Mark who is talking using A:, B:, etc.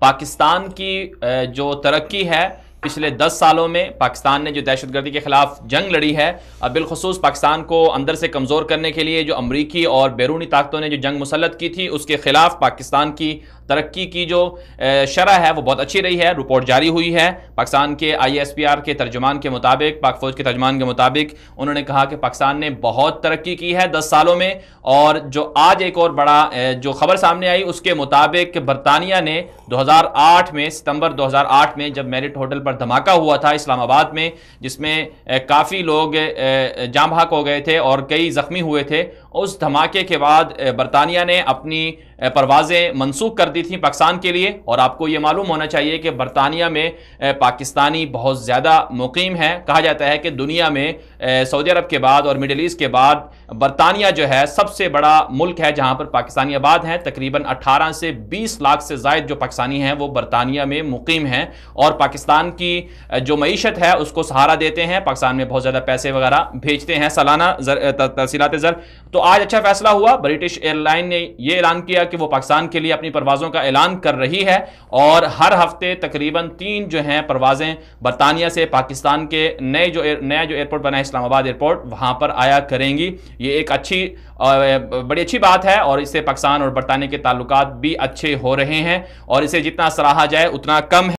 A: پاکستان کی جو ترقی ہے پچھلے دس سالوں میں پاکستان نے جو دہشت گردی کے خلاف جنگ لڑی ہے اب بالخصوص پاکستان کو اندر سے کمزور کرنے کے لیے جو امریکی اور بیرونی طاقتوں نے جو جنگ مسلط کی تھی اس کے خلاف پاکستان کی ترقی کی جو شرح ہے وہ بہت اچھی رہی ہے رپورٹ جاری ہوئی ہے پاکستان کے آئی ایس پی آر کے ترجمان کے مطابق پاک فوج کے ترجمان کے مطابق انہوں نے کہا کہ پاکستان نے بہت ترقی کی ہے دس سالوں میں اور جو آج ایک اور بڑا جو خبر سامنے آئی اس کے مطابق برطانیہ نے دو ہزار آٹھ میں ستمبر دو ہزار آٹھ میں جب میرٹ ہوٹل پر دھماکہ ہوا تھا اسلام آباد میں جس میں کافی لوگ جام ہاک ہو گئے تھے اور کئی زخمی ہوئے تھے اس دھماکے کے بعد برطانیہ نے اپنی پروازیں منسوخ کر دی تھیں پاکستان کے لیے اور آپ کو یہ معلوم ہونا چاہیے کہ برطانیہ میں پاکستانی بہت زیادہ مقیم ہیں کہا جاتا ہے کہ دنیا میں سعودی عرب کے بعد اور مڈل ایسٹ کے بعد برطانیہ جو ہے سب سے بڑا ملک ہے جہاں پر پاکستانی آباد ہیں تقریباً اٹھارہ سے بیس لاکھ سے زائد جو پاکستانی ہیں وہ برطانیہ میں مقیم ہیں اور پاکستان کی جو معیشت ہے اس کو سہارا دیتے ہیں پاکستان میں بہت زیادہ پیسے وغیرہ بھیجتے ہیں سالانہ ترسیلات زر تو آج اچھا فیصلہ ہوا برٹش ایئر لائن نے یہ اعلان کیا کہ وہ پاکستان کے لیے اپنی پروازوں کا اعلان کر رہی ہے اور ہر ہفتے تقریباً تین جو ہیں پروازیں برطانیہ سے پاکستان کے نئے جو جو بنا ہے اسلام آباد وہاں پر آیا کریں گی یہ ایک اچھی بڑی اچھی بات ہے اور اس سے پاکستان اور برطانیہ کے تعلقات بھی اچھے ہو رہے ہیں اور اسے جتنا سراہا جائے اتنا کم ہے